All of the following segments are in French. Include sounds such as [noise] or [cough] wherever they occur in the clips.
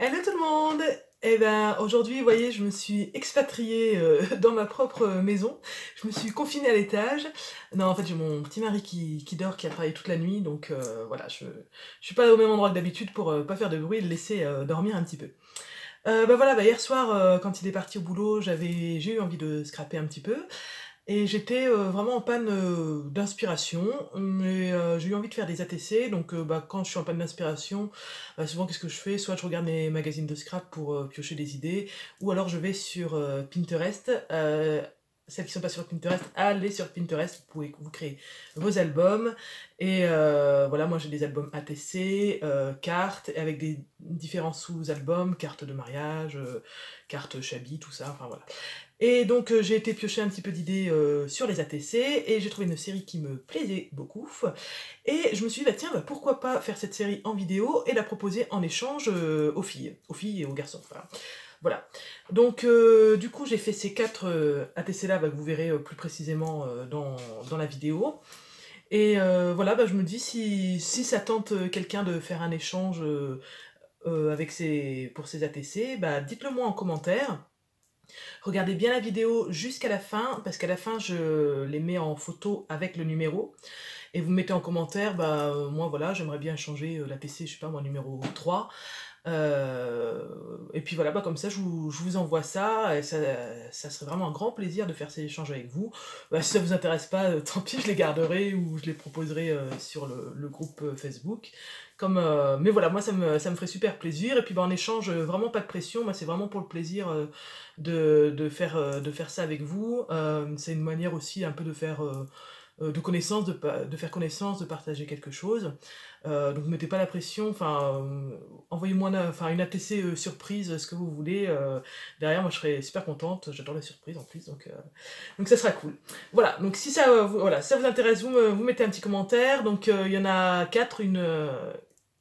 Hello tout le monde Eh ben aujourd'hui, vous voyez, je me suis expatriée euh, [laughs] dans ma propre maison. Je me suis confinée à l'étage. Non, en fait, j'ai mon petit mari qui, qui, dort, qui a travaillé toute la nuit, donc euh, voilà, je, suis pas au même endroit que d'habitude pour euh, pas faire de bruit et le laisser dormir un petit peu. bah voilà, bah, hier soir, quand il est parti au boulot, j'avais j'ai eu envie de scraper un petit peu. Et j'étais euh, vraiment en panne euh, d'inspiration, mais euh, j'ai eu envie de faire des ATC, donc bah, quand je suis en panne d'inspiration, bah, souvent qu'est-ce que je fais Soit je regarde les magazines de scrap pour piocher des idées, ou alors je vais sur Pinterest. celles qui sont pas sur Pinterest, allez sur Pinterest, vous pouvez vous créer vos albums. Et voilà, moi j'ai des albums ATC, cartes, avec des différents sous-albums, cartes de mariage, cartes chabis, tout ça, enfin voilà. Et donc euh, j'ai été piocher un petit peu d'idées euh, sur les ATC et j'ai trouvé une série qui me plaisait beaucoup. Et je me suis dit, bah, tiens, bah, pourquoi pas faire cette série en vidéo et la proposer en échange euh, aux filles, aux filles et aux garçons. Voilà. Donc du coup j'ai fait ces quatre ATC là bah, que vous verrez plus précisément dans, la vidéo. Et voilà, bah, je me dis si, ça tente quelqu'un de faire un échange avec ses, pour ces ATC, bah, dites-le moi en commentaire. Regardez bien la vidéo jusqu'à la fin, parce qu'à la fin, je les mets en photo avec le numéro. Et vous mettez en commentaire, bah, euh, moi voilà, j'aimerais bien changer euh, la PC, je sais pas, mon numéro 3. Euh, et puis voilà, bah, comme ça, je vous, envoie ça, et ça, ça, serait vraiment un grand plaisir de faire ces échanges avec vous. Bah, si ça vous intéresse pas, tant pis, je les garderai ou je les proposerai sur le groupe Facebook. Comme, euh, mais voilà, moi ça me, ça me ferait super plaisir. Et puis ben, en échange, euh, vraiment pas de pression. Moi c'est vraiment pour le plaisir euh, de, de, faire, de faire ça avec vous. c'est une manière aussi un peu de faire de connaissance, de, de, faire connaissance, de partager quelque chose. Euh, donc mettez pas la pression, enfin envoyez-moi une, une, ATC surprise, ce que vous voulez. derrière, moi je serais super contente, j'adore les surprises en plus, donc, donc ça sera cool. Voilà, donc si ça, vous, voilà, ça vous intéresse, vous, vous mettez un petit commentaire. Donc il y en a quatre, une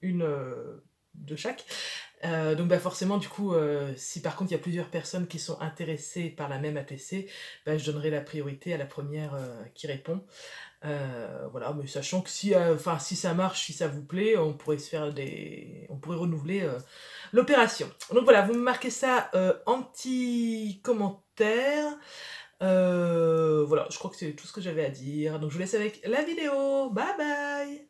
une euh, de chaque. Euh, donc bah, forcément, du coup, euh, si par contre il y a plusieurs personnes qui sont intéressées par la même ATC bah, je donnerai la priorité à la première qui répond. voilà, mais sachant que si, si ça marche, si ça vous plaît, on pourrait se faire des, on pourrait renouveler l'opération. Donc voilà, vous me marquez ça en petit commentaire. voilà, je crois que c'est tout ce que j'avais à dire. Donc je vous laisse avec la vidéo. Bye bye.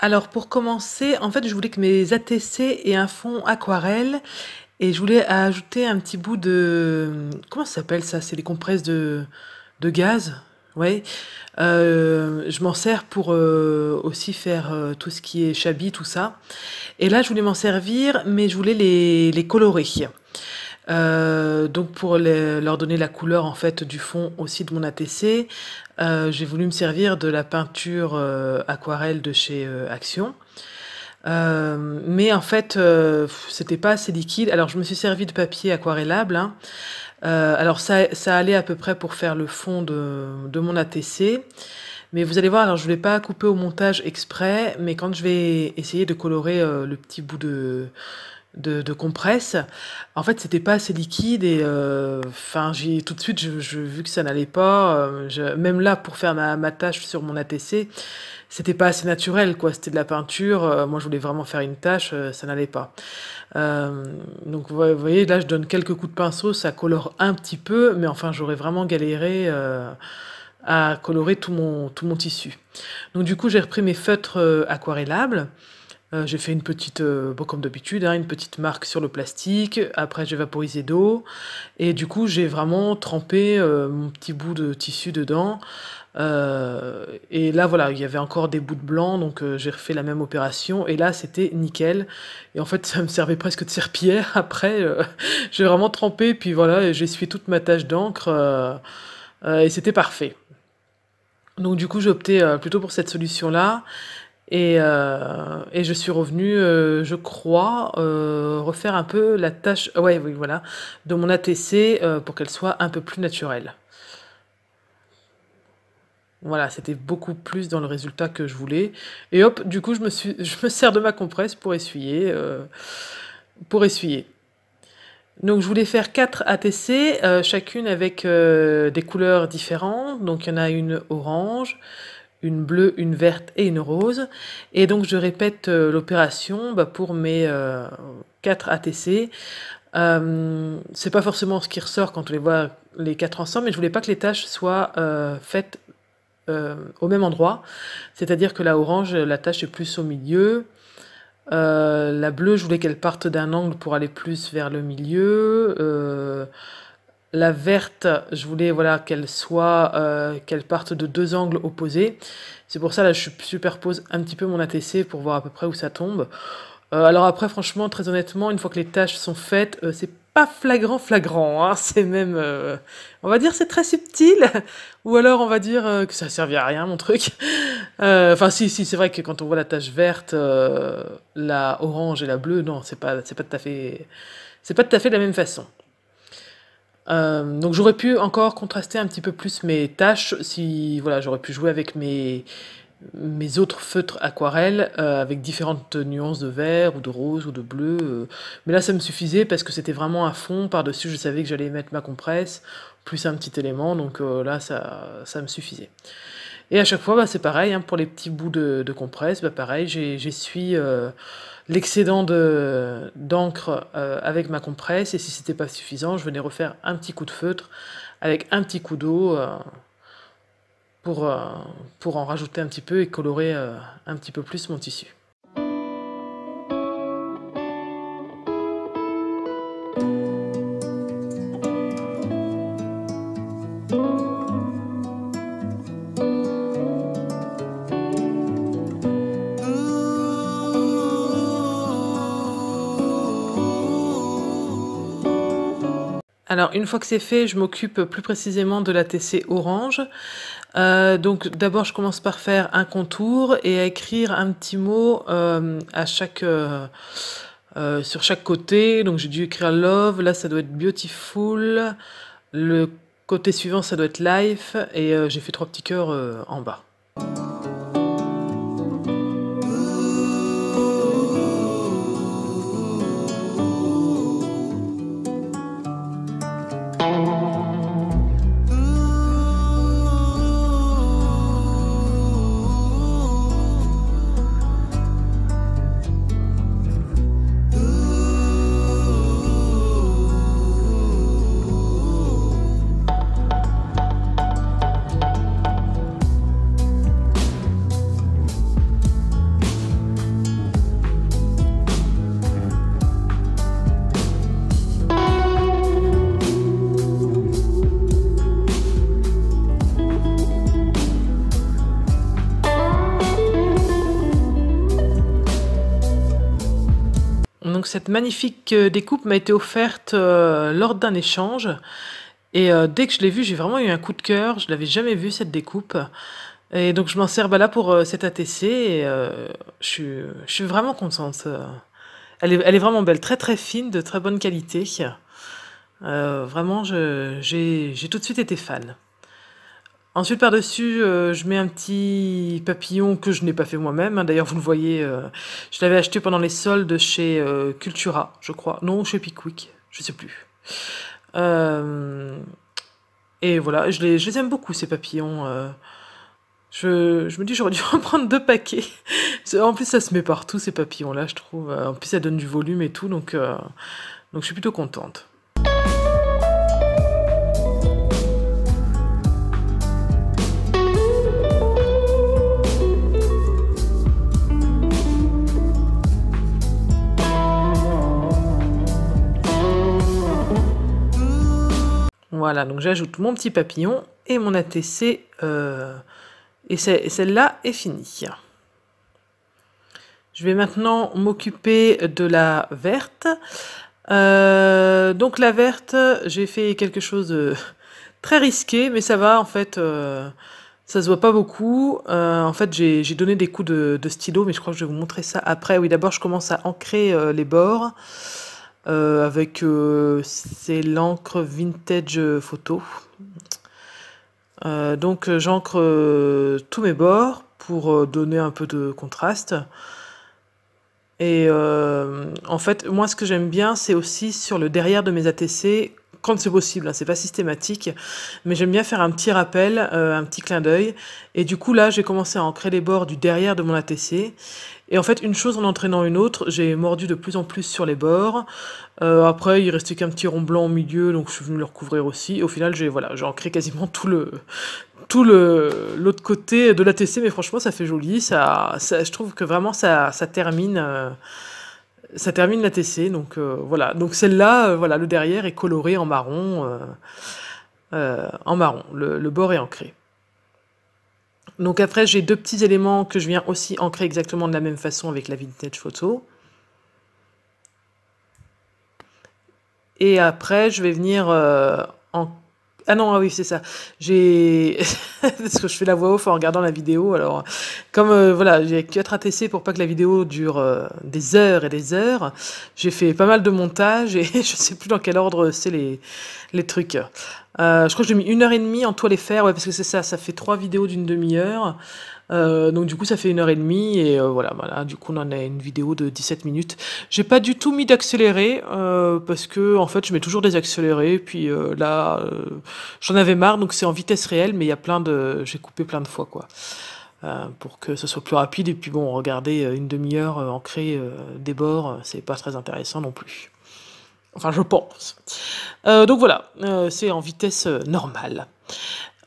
Alors pour commencer, en fait, je voulais que mes ATC aient un fond aquarelle et je voulais ajouter un petit bout de... Comment ça s'appelle ça C'est les compresses de, gaz Ouais. Euh, je m'en sers pour euh, aussi faire euh, tout ce qui est chabi tout ça. Et là, je voulais m'en servir, mais je voulais les, les colorer. Euh, donc pour leur donner la couleur en fait du fond aussi de mon ATC, euh, j'ai voulu me servir de la peinture euh, aquarelle de chez Action. mais en fait, c'était pas assez liquide. Alors, je me suis servi de papier aquarellable. Hein. alors, ça, ça, allait à peu près pour faire le fond de, de, mon ATC. Mais vous allez voir, alors je voulais pas couper au montage exprès, mais quand je vais essayer de colorer le petit bout de, de, de compresse. En fait, c'était pas assez liquide et euh, enfin, j'ai tout de suite, je, je vu que ça n'allait pas. Euh, même là, pour faire ma, ma tâche sur mon ATC, c'était pas assez naturel, quoi. C'était de la peinture. Euh, moi, je voulais vraiment faire une tâche, ça n'allait pas. donc, vous voyez, là, je donne quelques coups de pinceau, ça colore un petit peu, mais enfin, j'aurais vraiment galéré à colorer tout mon, tout mon tissu. Donc, du coup, j'ai repris mes feutres aquarellables. Euh, j'ai fait une petite, euh, comme d'habitude, hein, une petite marque sur le plastique. Après, j'ai vaporisé d'eau. Et du coup, j'ai vraiment trempé euh, mon petit bout de tissu dedans. et là, voilà, il y avait encore des bouts de blanc, donc j'ai refait la même opération. Et là, c'était nickel. Et en fait, [laughs] ça me servait presque de serpillière. [laughs] Après, [laughs] j'ai vraiment trempé, puis voilà, j'ai suivi toute ma tâche d'encre. et c'était parfait. Donc du coup, j'ai opté plutôt pour cette solution-là. Euh, et, je suis revenue, euh, je crois, euh, refaire un peu la tâche ouais, voilà, de mon ATC pour qu'elle soit un peu plus naturelle. Voilà, c'était beaucoup plus dans le résultat que je voulais. Et hop, du coup, je me, [laughs] je me sers de ma compresse pour essuyer. pour essuyer. Donc je voulais faire quatre ATC, chacune avec des couleurs différentes. Donc il y en a une orange, une bleue, une verte et une rose. Et donc je répète euh, l'opération bah, pour mes euh, quatre 4 ATC. Euh, c'est pas forcément ce qui ressort quand on les voit les quatre ensemble, mais je voulais pas que les tâches soient faites au même endroit. C'est-à-dire que la orange, la tâche est plus au milieu. la bleue, je voulais qu'elle parte d'un angle pour aller plus vers le milieu. La verte, je voulais voilà qu'elle soit, euh, qu'elle parte de deux angles opposés. C'est pour ça là je superpose un petit peu mon ATC pour voir à peu près où ça tombe. Euh, alors après franchement très honnêtement une fois que les tâches sont faites euh, c'est pas flagrant flagrant hein. [laughs] c'est même on va dire c'est très subtil ou alors on va dire que ça servait à rien mon truc. Enfin si si c'est vrai que quand on voit la tâche verte, la orange et la bleue non c'est pas c'est pas fait c'est pas tout à fait de la même façon. Euh, donc j'aurais pu encore contraster un petit peu plus mes tâches si voilà j'aurais pu jouer avec mes mes autres feutres aquarelles euh, avec différentes nuances de vert ou de rose ou de bleu euh. mais là ça me suffisait parce que c'était vraiment à fond par dessus je savais que j'allais mettre ma compresse plus un petit élément donc là ça ça me suffisait et à chaque fois bah, c'est pareil hein, pour les petits bouts de, de compresse bah, pareil j'essuie l'excédent d'encre euh, avec ma compresse et si c'était pas suffisant je venais refaire un petit coup de feutre avec un petit coup d'eau euh, pour, euh, pour en rajouter un petit peu et colorer un petit peu plus mon tissu. une fois que c'est fait, je m'occupe plus précisément de la TC orange. Euh, donc d'abord, je commence par faire un contour et à écrire un petit mot euh, à chaque, euh, sur chaque côté. Donc j'ai dû écrire love, là ça doit être beautiful, le côté suivant ça doit être life et j'ai fait trois petits cœurs en bas. cette magnifique euh, découpe m'a été offerte euh, lors d'un échange. Et euh, dès que je l'ai vue, j'ai vraiment eu un coup de cœur. Je ne l'avais jamais vue cette découpe. Et donc je m'en sers bah, là pour cette ATC. Et, je, suis, vraiment contente. Elle est, vraiment belle, très très fine, de très bonne qualité. vraiment, j'ai tout de suite été fan. Ensuite, par-dessus, euh, je mets un petit papillon que je n'ai pas fait moi-même. Hein. D'ailleurs, vous le voyez, euh, je l'avais acheté pendant les soldes chez euh, Cultura, je crois. Non, chez Pickwick, je ne sais plus. et voilà, je les, aime beaucoup, ces papillons. Je, me dis, j'aurais dû [laughs] en prendre deux paquets. en plus, ça se met partout, ces papillons-là, je trouve. En plus, ça donne du volume et tout, donc, donc je suis plutôt contente. Voilà, donc j'ajoute mon petit papillon et mon ATC. Euh, et, celle-là est finie. Je vais maintenant m'occuper de la verte. Euh, donc la verte, j'ai fait quelque chose de très risqué, mais ça va en fait. Euh, ça se voit pas beaucoup. en fait, j'ai donné des coups de, de, stylo, mais je crois que je vais vous montrer ça après. Oui, d'abord, je commence à ancrer les bords. Euh, avec euh, c'est l'encre vintage euh, photo. donc j'encre tous mes bords pour donner un peu de contraste. Et en fait, moi ce que j'aime bien, c'est aussi sur le derrière de mes ATC, quand c'est possible, hein, c'est pas systématique, mais j'aime bien faire un petit rappel, un petit clin d'œil. Et du coup là, j'ai commencé à ancrer les bords du derrière de mon ATC. Et en fait, une chose en entraînant une autre, j'ai mordu de plus en plus sur les bords. Euh, après, il restait qu'un petit rond blanc au milieu, donc je suis venu le recouvrir aussi. au final, j'ai voilà, j'ai ancré quasiment tout le tout le l'autre côté de la TC. mais franchement, ça fait joli. Ça, je trouve que vraiment ça, termine. ça termine euh, l'ATC, donc euh, voilà. Donc celle-là, voilà, le derrière est coloré en marron, en marron. le bord est ancré. Donc après, j'ai deux petits éléments que je viens aussi ancrer exactement de la même façon avec la vintage photo. Et après, je vais venir euh, en... Ah non, ah oui, c'est ça. J'ai... [laughs] Parce que je fais la voix off en regardant la vidéo. Alors, comme euh, voilà, j'ai 4 ATC pour pas que la vidéo dure euh, des heures et des heures, j'ai fait pas mal de montage et [laughs] je sais plus dans quel ordre c'est les, les trucs. Euh, je crois que j'ai mis une heure et demie en toi les faire, ouais, parce que c'est ça, ça fait trois vidéos d'une demi-heure. Euh, donc du coup ça fait une heure et demie et euh, voilà, voilà, du coup on en a une vidéo de 17 minutes. J'ai pas du tout mis d'accéléré parce que en fait je mets toujours des accélérés, puis là j'en avais marre, donc c'est en vitesse réelle, mais il y a plein de, j'ai coupé plein de fois quoi. pour que ce soit plus rapide et puis bon regardez une demi-heure ancrée des bords c'est pas très intéressant non plus Enfin, je pense. Euh, donc voilà, euh, c'est en vitesse euh, normale.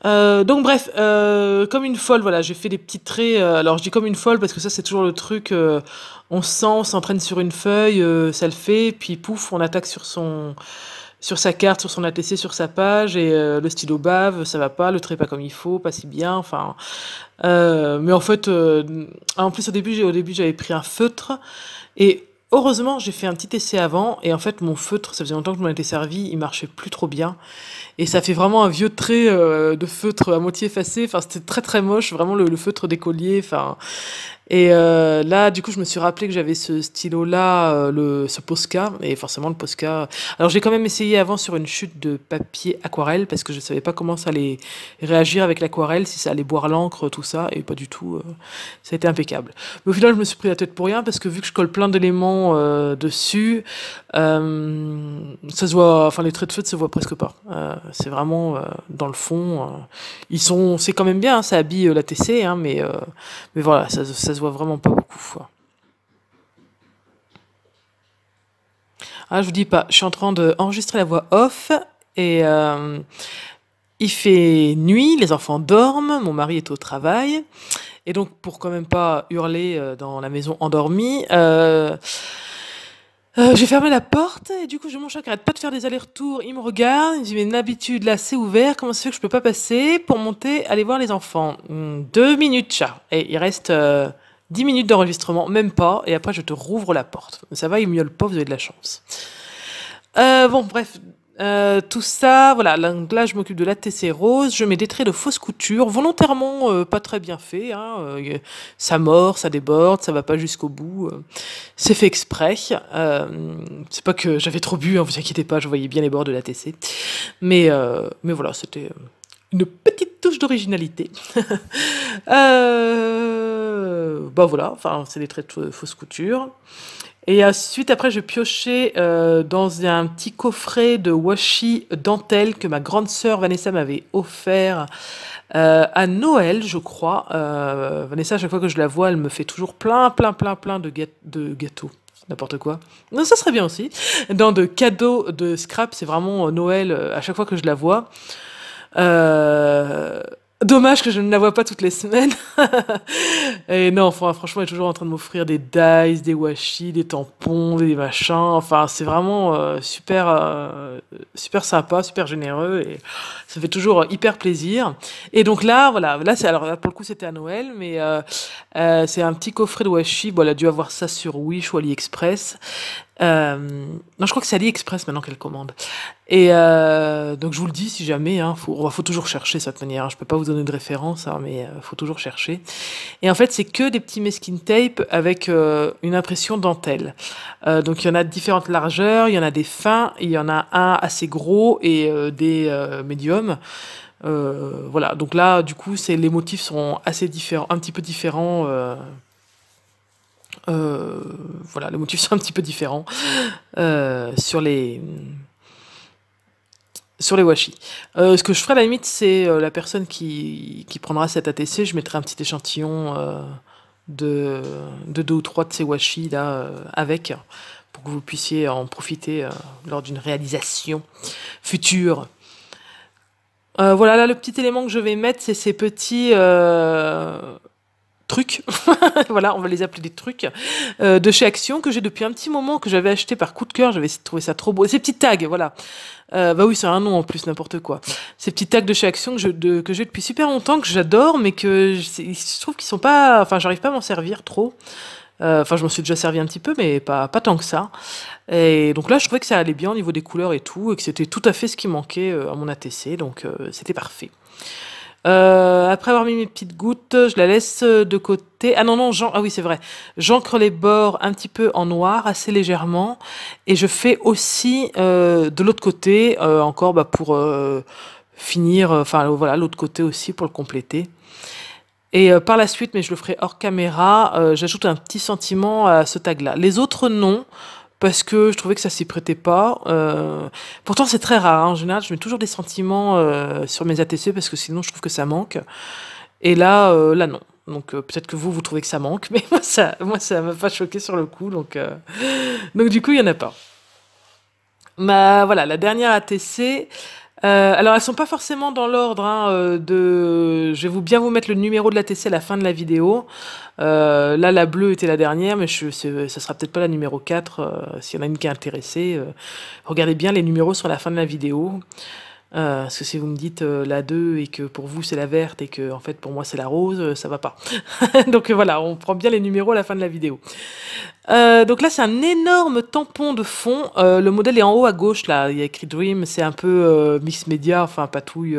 donc bref, comme une folle, voilà, j'ai fait des petits traits. alors je dis comme une folle parce que ça c'est toujours le truc. on sent, on s'entraîne sur une feuille, ça le fait, puis pouf, on attaque sur son, sur sa carte, sur son ATC, sur sa page, et le stylo bave, ça va pas, le trait pas comme il faut, pas si bien, enfin. mais en fait, en plus au début, au début j'avais pris un feutre, et Heureusement, j'ai fait un petit essai avant et en fait mon feutre, ça faisait longtemps que je m'en étais servi, il marchait plus trop bien et ça fait vraiment un vieux trait euh, de feutre à moitié effacé. Enfin, c'était très très moche, vraiment le, feutre feutre colliers, Enfin, et euh, là, du coup, je me suis rappelé que j'avais ce stylo-là, euh, le ce Posca, et forcément le Posca. Alors, j'ai quand même essayé avant sur une chute de papier aquarelle parce que je savais pas comment ça allait réagir avec l'aquarelle, si ça allait boire l'encre, tout ça, et pas du tout. Euh, ça a été impeccable. Mais au final, je me suis pris la tête pour rien parce que vu que je colle plein d'éléments dessus, ça se voit, enfin les traits de feu ne se voient presque pas. c'est vraiment dans le fond. ils sont, c'est quand même bien, hein, ça habille la TC, hein, mais mais voilà, ça, ça se voit vraiment pas beaucoup. Ah, je vous dis pas, je suis en train d'enregistrer la voix off et euh, il fait nuit, les enfants dorment, mon mari est au travail et donc pour quand même pas hurler euh, dans la maison endormie. Euh, j'ai fermé la porte et du coup, mon chat arrête pas de faire des allers-retours. Il me regarde, il me dit Mais d'habitude, là, c'est ouvert, comment ça fait que je peux pas passer pour monter, aller voir les enfants hmm, Deux minutes, chat. Et il reste 10 minutes d'enregistrement, même pas, et après je te rouvre la porte. Ça va, il miaule pas, vous avez de la chance. Euh, bon, bref, euh, tout ça, voilà, là, je m'occupe de la TC rose, je mets des traits de fausse couture, volontairement euh, pas très bien fait, hein, ça mord, ça déborde, ça va pas jusqu'au bout, c'est fait exprès, c'est pas que j'avais trop bu, hein, vous inquiétez pas, je voyais bien les bords de la TC, mais, mais voilà, c'était une petite touche d'originalité. [laughs] euh, bah voilà, enfin, c'est des traits de coutures. couture. Et ensuite, après, je piochais euh, dans un petit coffret de washi dentelle que ma grande sœur Vanessa m'avait offert euh, à Noël, je crois. Euh, Vanessa, à chaque fois que je la vois, elle me fait toujours plein, plein, plein, plein de, de gâteaux. N'importe quoi. Non, ça serait bien aussi. Dans de cadeaux de scrap, c'est vraiment Noël, à chaque fois que je la vois. Euh, dommage que je ne la vois pas toutes les semaines. [laughs] et non, franchement, elle est toujours en train de m'offrir des dice, des washi, des tampons, des machins. Enfin, c'est vraiment euh, super, euh, super sympa, super généreux et ça fait toujours hyper plaisir. Et donc là, voilà, là c'est alors pour le coup c'était à Noël, mais c'est un petit coffret de washi. Bon, elle a dû avoir ça sur Wish ou AliExpress euh, non, je crois que c'est AliExpress Express maintenant qu'elle commande. Et euh, donc je vous le dis, si jamais, hein, faut, faut toujours chercher cette manière. Hein. je peux pas vous donner de référence, hein, mais euh, faut toujours chercher. Et en fait, c'est que des petits mesquines tape avec euh, une impression dentelle. Euh, donc il y en a de différentes largeurs, il y en a des fins, il y en a un assez gros et des médiums. voilà. Donc là, du coup, c'est les motifs sont assez différents, un petit peu différents. Euh, voilà, les motifs [laughs] sont un petit peu différents euh, sur les sur les washi. Euh, ce que je ferai à la limite, c'est la personne qui, prendra cet ATC, je mettrai un petit échantillon de, de, deux ou trois de ces washi là avec, pour que vous puissiez en profiter lors d'une réalisation future. voilà, là, le petit élément que je vais mettre, c'est ces petits trucs, [laughs] voilà, on va les appeler des trucs, euh, de chez Action, que j'ai depuis un petit moment, que j'avais acheté par coup de cœur, j'avais trouvé ça trop beau. Ces petits tags, voilà. Euh, bah oui, c'est un nom en plus, n'importe quoi. Ces petits tags de chez Action que, j'ai depuis super longtemps, que j'adore, mais que je, trouve qu'ils sont pas... Enfin, j'arrive pas à m'en servir trop. Euh, enfin, je m'en suis déjà servi un petit peu, mais pas, pas tant que ça. Et donc là, je trouvais que ça allait bien au niveau des couleurs et tout, et que c'était tout à fait ce qui manquait à mon ATC, donc c'était parfait. Euh, après avoir mis mes petites gouttes, je la laisse euh, de côté. Ah non, non, ah oui, c'est vrai. J'encre les bords un petit peu en noir, assez légèrement. Et je fais aussi euh, de l'autre côté, encore bah, pour finir, enfin voilà, l'autre côté aussi pour le compléter. Et par la suite, mais je le ferai hors caméra, j'ajoute un petit sentiment à ce tag-là. Les autres noms, parce que je trouvais que ça s'y prêtait pas. Euh, pourtant, c'est très rare. Hein. En général, je mets toujours des sentiments euh, sur mes ATC parce que sinon, je trouve que ça manque. Et là, euh, là non. Donc peut-être que vous, vous trouvez que ça manque, [laughs] mais moi, ça, moi, ça m'a pas choqué sur le coup. Donc, donc du coup, il n'y en a pas. Ma, voilà, la dernière ATC, euh, alors, elles sont pas forcément dans l'ordre. Hein, euh, de, je vais vous bien vous mettre le numéro de la TC à la fin de la vidéo. Euh, là, la bleue était la dernière, mais ce ça sera peut-être pas la numéro 4. S'il y en a une qui est intéressée, regardez bien les numéros sur la fin de la vidéo. parce que si vous me dites la 2 et que pour vous c'est la verte et que en fait pour moi c'est la rose, ça va pas. [laughs] Donc voilà, on prend bien les numéros à la fin de la vidéo. Euh, donc là, c'est un énorme tampon de fond. Euh, le modèle est en haut à gauche, là. Il y a écrit Dream, c'est un peu euh, Miss Media, enfin, patouille.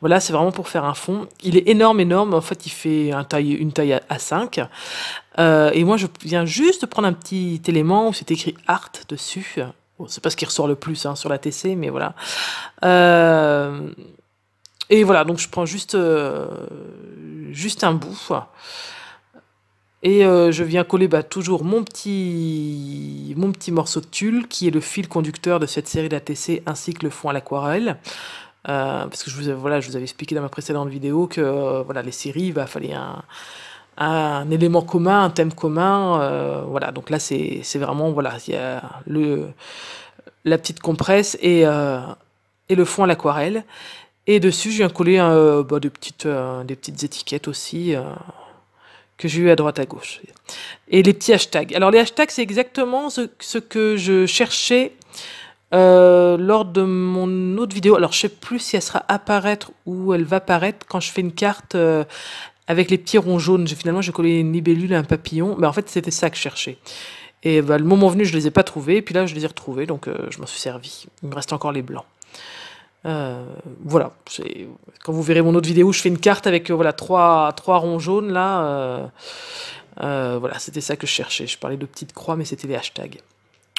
voilà, c'est vraiment pour faire un fond. Il est énorme, énorme. En fait, il fait taille, une taille à 5 et moi, je viens juste prendre un petit élément où c'est écrit Art dessus. c'est pas ce qui ressort le plus hein, sur la TC, mais voilà. et voilà, donc je prends juste, juste un bout. Et euh, je viens coller bah, toujours mon petit, mon petit morceau de tulle, qui est le fil conducteur de cette série d'ATC, ainsi que le fond à l'aquarelle. Euh, parce que je vous, voilà, je vous avais expliqué dans ma précédente vidéo que euh, voilà, les séries, il bah, va fallait un, un, élément commun, un thème commun. voilà, donc là, c'est vraiment voilà, y a le, la petite compresse et, et le fond à l'aquarelle. Et dessus, je viens coller bah, des, petites, des petites étiquettes aussi que j'ai eu à droite à gauche. Et les petits hashtags. Alors les hashtags, c'est exactement ce, ce, que je cherchais euh, lors de mon autre vidéo. Alors je sais plus si elle sera apparaître ou elle va apparaître quand je fais une carte euh, avec les petits ronds jaunes. Finalement, j'ai collé une libellule et un papillon. Mais en fait, c'était ça que je cherchais. Et bah, le moment venu, je les ai pas trouvés. Et puis là, je les ai retrouvés, donc euh, je m'en suis servi. Il me reste encore les blancs. Euh, voilà, quand vous verrez mon autre vidéo, je fais une carte avec euh, voilà trois, trois ronds jaunes là. Euh, voilà, c'était ça que je cherchais. Je parlais de petites croix, mais c'était les hashtags.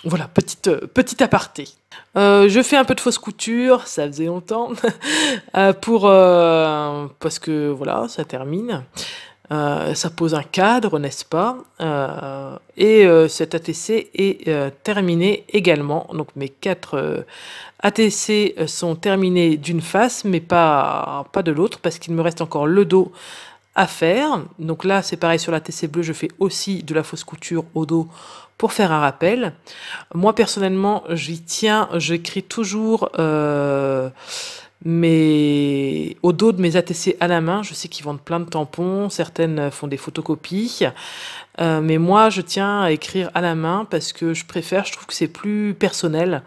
Voilà, petite, petite aparté. je fais un peu de fausse couture, ça faisait longtemps, [laughs] pour parce que voilà, ça termine. Euh, ça pose un cadre, n'est-ce pas euh, Et euh, cet ATC est terminé également. Donc mes quatre ATC sont terminés d'une face, mais pas, pas de l'autre, parce qu'il me reste encore le dos à faire. Donc là, c'est pareil sur l'ATC bleu, je fais aussi de la fausse couture au dos pour faire un rappel. Moi, personnellement, j'y tiens, j'écris toujours... Mais au dos de mes ATC à la main, je sais qu'ils vendent plein de tampons, certaines font des photocopies. Euh, mais moi, je tiens à écrire à la main parce que je préfère, je trouve que c'est plus personnel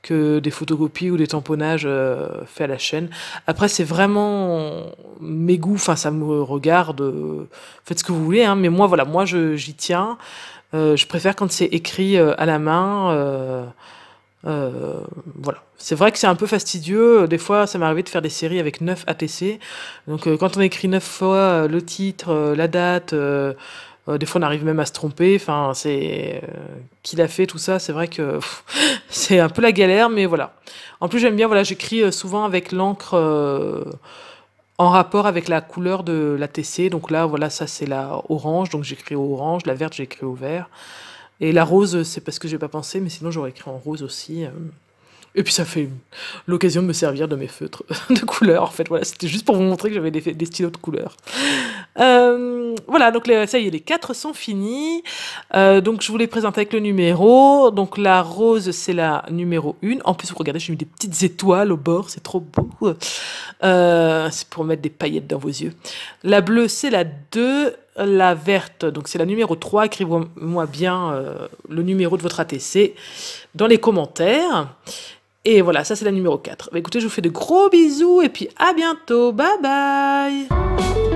que des photocopies ou des tamponnages euh, faits à la chaîne. Après, c'est vraiment mes goûts, enfin, ça me regarde, euh, faites ce que vous voulez, hein. mais moi, voilà, moi, j'y tiens. je préfère quand c'est écrit à la main euh, voilà. C'est vrai que c'est un peu fastidieux. Euh, des fois, ça m'est arrivé de faire des séries avec 9 ATC. Donc, euh, quand on écrit 9 fois le titre, la date, des fois, on arrive même à se tromper. Enfin, c'est. Qu'il a fait tout ça, c'est vrai que [laughs] c'est un peu la galère, mais voilà. En plus, j'aime bien, voilà, j'écris souvent avec l'encre en rapport avec la couleur de l'ATC. Donc là, voilà, ça, c'est la orange. Donc j'écris au orange. La verte, j'écris au vert. Et la rose, c'est parce que j'ai pas pensé, mais sinon j'aurais écrit en rose aussi. Euh. Et puis ça fait l'occasion de me servir de mes feutres [laughs] de couleur. En fait, voilà, c'était juste pour vous montrer que j'avais des, des, stylos de couleur. Euh, voilà, donc ça y est, les quatre sont finis. Euh, donc je vous les présente avec le numéro. Donc la rose, c'est la numéro 1. En plus, vous regardez, j'ai mis des petites étoiles au bord, c'est trop beau. c'est pour mettre des paillettes dans vos yeux. La bleue, c'est la 2 la verte, donc c'est la numéro 3, écrivez-moi bien euh, le numéro de votre ATC dans les commentaires. Et voilà, ça c'est la numéro 4. Bah, écoutez, je vous fais de gros bisous et puis à bientôt. Bye bye